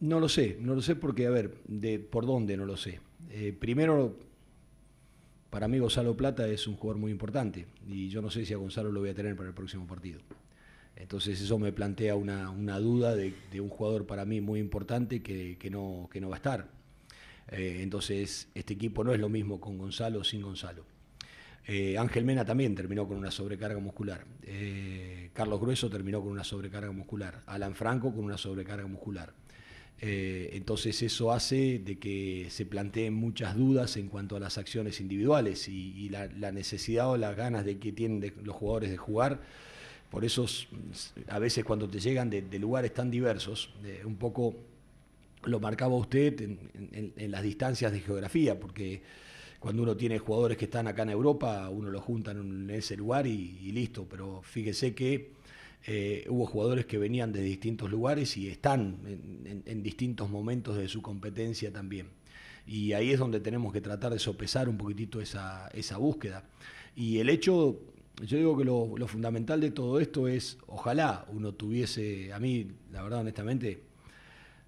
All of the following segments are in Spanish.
No lo sé, no lo sé porque, a ver, de, ¿por dónde no lo sé? Eh, primero, para mí Gonzalo Plata es un jugador muy importante y yo no sé si a Gonzalo lo voy a tener para el próximo partido. Entonces eso me plantea una, duda de, un jugador para mí muy importante que, no, que no, va a estar. Eh, entonces este equipo no es lo mismo con Gonzalo o sin Gonzalo. Eh, Ángel Mena también terminó con una sobrecarga muscular. Carlos Grueso terminó con una sobrecarga muscular. Alan Franco con una sobrecarga muscular. Eh, entonces eso hace de que se planteen muchas dudas en cuanto a las acciones individuales y, la, necesidad o las ganas de que tienen los jugadores de jugar. Por eso a veces cuando te llegan de, lugares tan diversos, un poco lo marcaba usted en, las distancias de geografía, porque cuando uno tiene jugadores que están acá en Europa, uno los junta en, ese lugar y, y listo, pero fíjese que eh, hubo jugadores que venían de distintos lugares y están en, distintos momentos de su competencia también. Y ahí es donde tenemos que tratar de sopesar un poquitito esa, esa búsqueda. Y el hecho, yo digo que lo, fundamental de todo esto es, ojalá uno tuviese, a mí, la verdad, honestamente,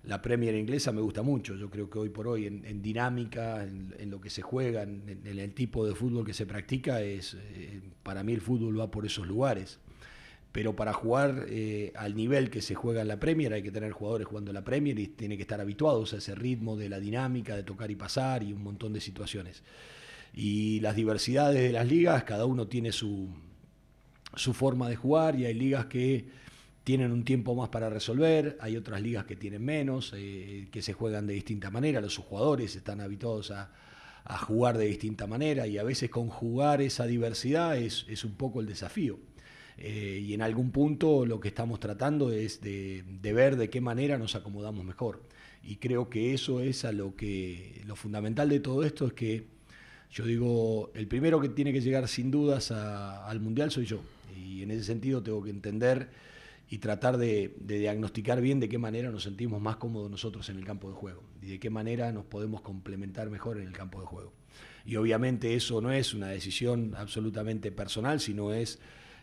la Premier inglesa me gusta mucho. Yo creo que hoy por hoy, en, dinámica, en, lo que se juega, en, el tipo de fútbol que se practica, es eh, para mí el fútbol va por esos lugares pero para jugar eh, al nivel que se juega en la Premier hay que tener jugadores jugando en la Premier y tiene que estar habituados a ese ritmo de la dinámica, de tocar y pasar y un montón de situaciones. Y las diversidades de las ligas, cada uno tiene su, forma de jugar y hay ligas que tienen un tiempo más para resolver, hay otras ligas que tienen menos, eh, que se juegan de distinta manera, los jugadores están habituados a, jugar de distinta manera y a veces conjugar esa diversidad es un poco el desafío. Eh, y en algún punto lo que estamos tratando es de, ver de qué manera nos acomodamos mejor. Y creo que eso es a lo que lo fundamental de todo esto es que yo digo, el primero que tiene que llegar sin dudas al Mundial soy yo. Y en ese sentido tengo que entender y tratar de, diagnosticar bien de qué manera nos sentimos más cómodos nosotros en el campo de juego y de qué manera nos podemos complementar mejor en el campo de juego. Y obviamente eso no es una decisión absolutamente personal, sino es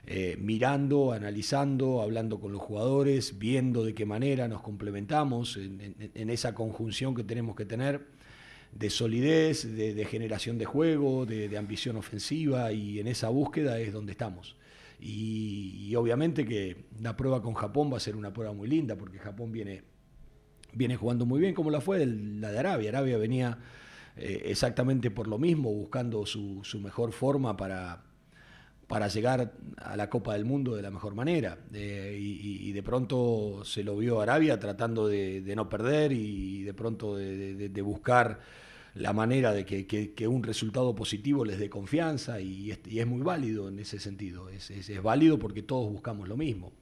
eh, mirando, analizando, hablando con los jugadores, viendo de qué manera nos complementamos en, esa conjunción que tenemos que tener de solidez, de, generación de juego, de, ambición ofensiva y en esa búsqueda es donde estamos. Y, obviamente que la prueba con Japón va a ser una prueba muy linda porque Japón viene, viene jugando muy bien como la fue la de Arabia. Arabia venía eh, exactamente por lo mismo, buscando su mejor forma para para llegar a la Copa del Mundo de la mejor manera. y, de pronto se lo vio Arabia tratando de, no perder y de pronto de, buscar la manera de que, un resultado positivo les dé confianza y es, muy válido en ese sentido. Es, válido porque todos buscamos lo mismo.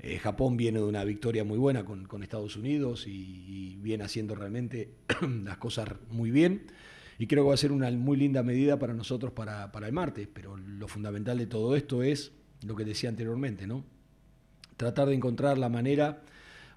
Eh, Japón viene de una victoria muy buena con, Estados Unidos y viene haciendo realmente las cosas muy bien y creo que va a ser una muy linda medida para nosotros para, el martes. Pero lo fundamental de todo esto es lo que decía anteriormente, ¿no? Tratar de encontrar la manera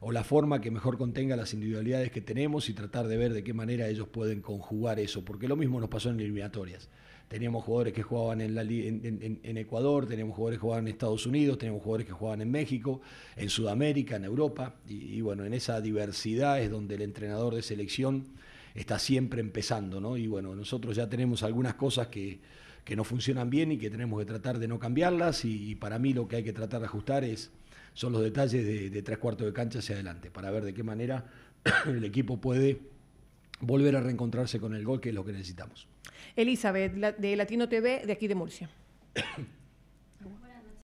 o la forma que mejor contenga las individualidades que tenemos y tratar de ver de qué manera ellos pueden conjugar eso, porque lo mismo nos pasó en eliminatorias. Teníamos jugadores que jugaban en, Ecuador, teníamos jugadores que jugaban en Estados Unidos, teníamos jugadores que jugaban en México, en Sudamérica, en Europa, y bueno, en esa diversidad es donde el entrenador de selección está siempre empezando, ¿no? Y bueno, nosotros ya tenemos algunas cosas que, que no funcionan bien y que tenemos que tratar de no cambiarlas y, para mí lo que hay que tratar de ajustar es, son los detalles de, de tres cuartos de cancha hacia adelante, para ver de qué manera el equipo puede volver a reencontrarse con el gol, que es lo que necesitamos. Elizabeth, de Latino TV, de aquí de Murcia.